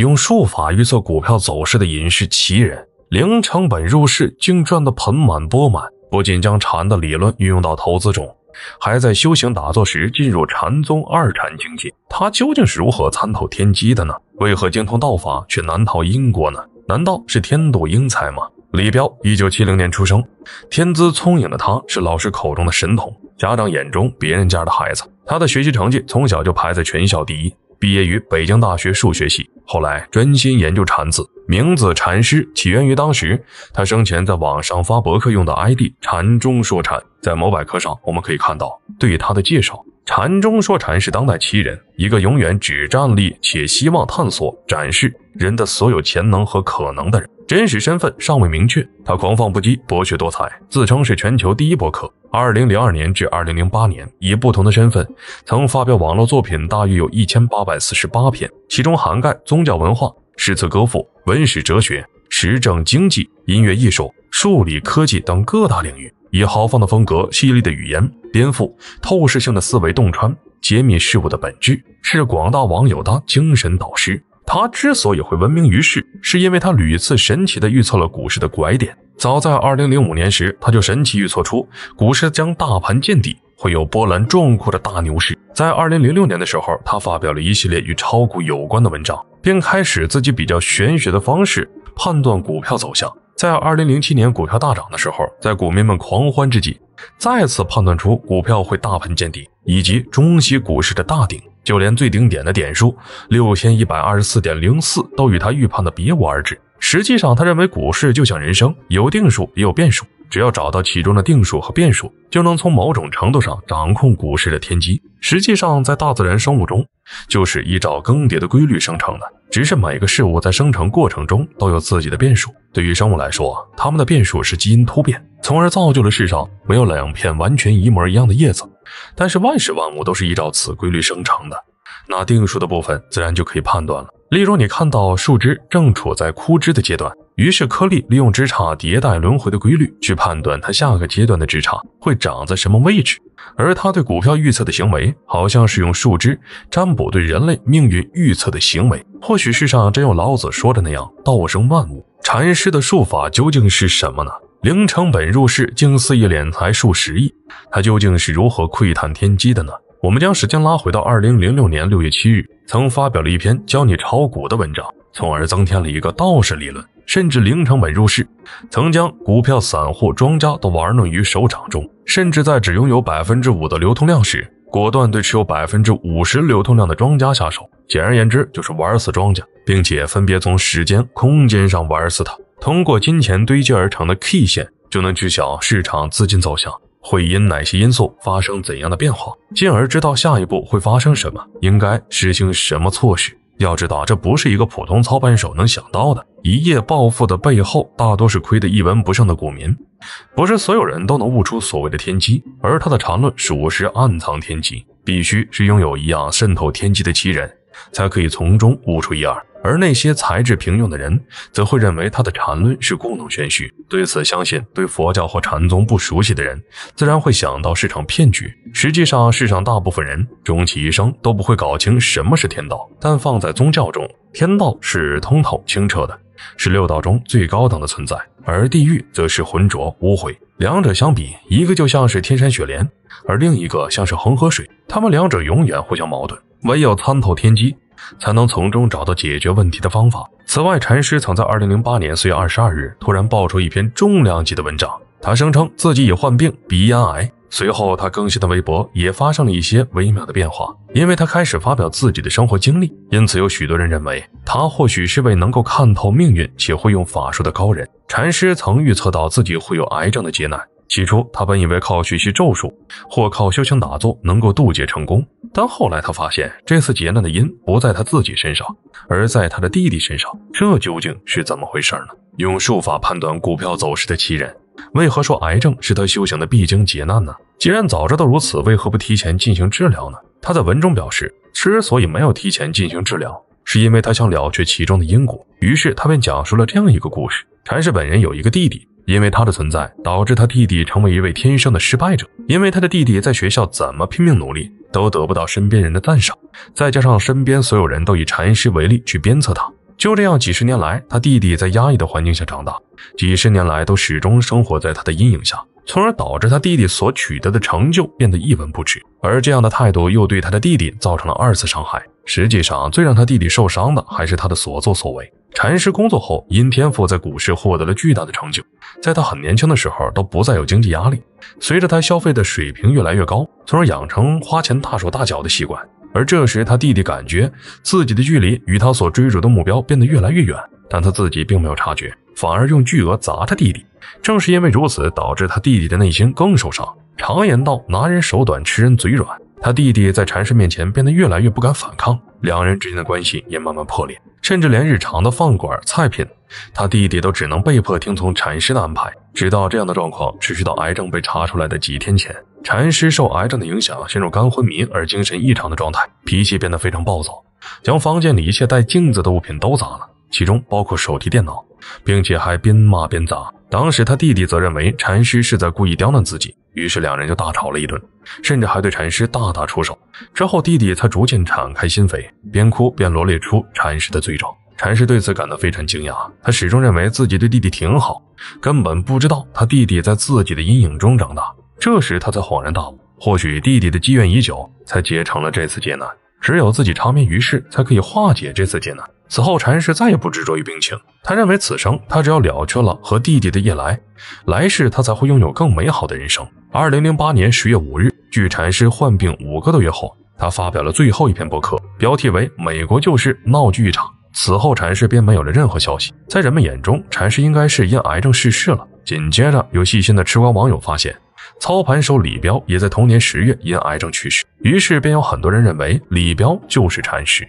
用术法预测股票走势的隐士奇人，零成本入市，竟赚得盆满钵满。不仅将禅的理论运用到投资中，还在修行打坐时进入禅宗二禅境界。他究竟是如何参透天机的呢？为何精通道法却难逃因果呢？难道是天妒英才吗？李彪，一九七零年出生，天资聪颖的他，是老师口中的神童，家长眼中别人家的孩子。他的学习成绩从小就排在全校第一。毕业于北京大学数学系，后来专心研究禅字。名字禅师起源于当时他生前在网上发博客用的 ID。禅中说禅，在某百科上我们可以看到对他的介绍：禅中说禅是当代奇人，一个永远只站立且希望探索、展示人的所有潜能和可能的人。真实身份尚未明确，他狂放不羁、博学多才，自称是全球第一博客。2002年至2008年，以不同的身份曾发表网络作品大约有一千八百四十八篇，其中涵盖宗教文化、诗词歌赋、文史哲学、时政经济、音乐艺术、数理科技等各大领域，以豪放的风格、犀利的语言、颠覆、透视性的思维洞穿、揭秘事物的本质，是广大网友的精神导师。他之所以会闻名于世，是因为他屡次神奇的预测了股市的拐点。早在二零零五年时，他就神奇预测出股市将大盘见底，会有波澜壮阔的大牛市。在二零零六年的时候，他发表了一系列与炒股有关的文章，并开始自己比较玄学的方式判断股票走向。在二零零七年股票大涨的时候，在股民们狂欢之际，再次判断出股票会大盘见底以及中西股市的大顶。就连最顶点的点数六千一百二十四点零四都与他预判的别无二致。实际上，他认为股市就像人生，有定数也有变数。只要找到其中的定数和变数，就能从某种程度上掌控股市的天机。实际上，在大自然生物中，就是依照更迭的规律生成的。只是每个事物在生成过程中都有自己的变数。对于生物来说，他们的变数是基因突变，从而造就了世上没有两片完全一模一样的叶子。但是万事万物都是依照此规律生成的。那定数的部分自然就可以判断了。例如，你看到树枝正处在枯枝的阶段，于是颗粒利用枝杈迭代轮回的规律，去判断它下个阶段的枝杈会长在什么位置。而他对股票预测的行为，好像是用树枝占卜对人类命运预测的行为。或许世上真有老子说的那样，道生万物。禅师的术法究竟是什么呢？零成本入市，竟肆意敛财数十亿，他究竟是如何窥探天机的呢？我们将时间拉回到二零零六年六月七日，曾发表了一篇教你炒股的文章，从而增添了一个道士理论，甚至零成本入市，曾将股票散户、庄家都玩弄于手掌中，甚至在只拥有百分之五的流通量时，果断对持有百分之五十流通量的庄家下手。简而言之，就是玩死庄家，并且分别从时间、空间上玩死他。通过金钱堆积而成的 K 线，就能知晓市场资金走向。会因哪些因素发生怎样的变化，进而知道下一步会发生什么，应该实行什么措施？要知道，这不是一个普通操盘手能想到的。一夜暴富的背后，大多是亏得一文不剩的股民。不是所有人都能悟出所谓的天机，而他的长论属实暗藏天机，必须是拥有一样渗透天机的奇人。才可以从中悟出一二，而那些才智平庸的人，则会认为他的禅论是故弄玄虚。对此，相信对佛教或禅宗不熟悉的人，自然会想到是场骗局。实际上，世上大部分人终其一生都不会搞清什么是天道，但放在宗教中，天道是通透清澈的，是六道中最高等的存在，而地狱则是浑浊污秽。两者相比，一个就像是天山雪莲，而另一个像是恒河水。他们两者永远互相矛盾。唯有参透天机，才能从中找到解决问题的方法。此外，禅师曾在二零零八年四月二十二日突然爆出一篇重量级的文章，他声称自己已患病鼻咽癌。随后，他更新的微博也发生了一些微妙的变化，因为他开始发表自己的生活经历。因此，有许多人认为他或许是位能够看透命运且会用法术的高人。禅师曾预测到自己会有癌症的劫难。起初，他本以为靠学习咒术或靠修行打坐能够渡劫成功，但后来他发现这次劫难的因不在他自己身上，而在他的弟弟身上。这究竟是怎么回事呢？用术法判断股票走势的奇人，为何说癌症是他修行的必经劫难呢？既然早知道如此，为何不提前进行治疗呢？他在文中表示，之所以没有提前进行治疗，是因为他想了却其中的因果。于是，他便讲述了这样一个故事：禅师本人有一个弟弟。因为他的存在，导致他弟弟成为一位天生的失败者。因为他的弟弟在学校怎么拼命努力，都得不到身边人的赞赏。再加上身边所有人都以禅师为例去鞭策他，就这样几十年来，他弟弟在压抑的环境下长大，几十年来都始终生活在他的阴影下，从而导致他弟弟所取得的成就变得一文不值。而这样的态度又对他的弟弟造成了二次伤害。实际上，最让他弟弟受伤的还是他的所作所为。禅师工作后，因天赋在股市获得了巨大的成就。在他很年轻的时候，都不再有经济压力。随着他消费的水平越来越高，从而养成花钱大手大脚的习惯。而这时，他弟弟感觉自己的距离与他所追逐的目标变得越来越远，但他自己并没有察觉，反而用巨额砸他弟弟。正是因为如此，导致他弟弟的内心更受伤。常言道：“拿人手短，吃人嘴软。”他弟弟在禅师面前变得越来越不敢反抗，两人之间的关系也慢慢破裂。甚至连日常的饭馆菜品，他弟弟都只能被迫听从禅师的安排，直到这样的状况持续到癌症被查出来的几天前。禅师受癌症的影响，陷入肝昏迷而精神异常的状态，脾气变得非常暴躁，将房间里一切带镜子的物品都砸了。其中包括手提电脑，并且还边骂边砸。当时他弟弟则认为禅师是在故意刁难自己，于是两人就大吵了一顿，甚至还对禅师大打出手。之后弟弟才逐渐敞开心扉，边哭边罗列出禅师的罪状。禅师对此感到非常惊讶，他始终认为自己对弟弟挺好，根本不知道他弟弟在自己的阴影中长大。这时他才恍然大悟，或许弟弟的积怨已久，才结成了这次劫难。只有自己长眠于世，才可以化解这次劫难。此后，禅师再也不执着于病情。他认为，此生他只要了却了和弟弟的夜来，来世他才会拥有更美好的人生。二零零八年十月五日，据禅师患病五个多月后，他发表了最后一篇博客，标题为“美国就是闹剧一场”。此后，禅师便没有了任何消息。在人们眼中，禅师应该是因癌症逝世了。紧接着，有细心的吃瓜网友发现，操盘手李彪也在同年十月因癌症去世。于是，便有很多人认为李彪就是禅师。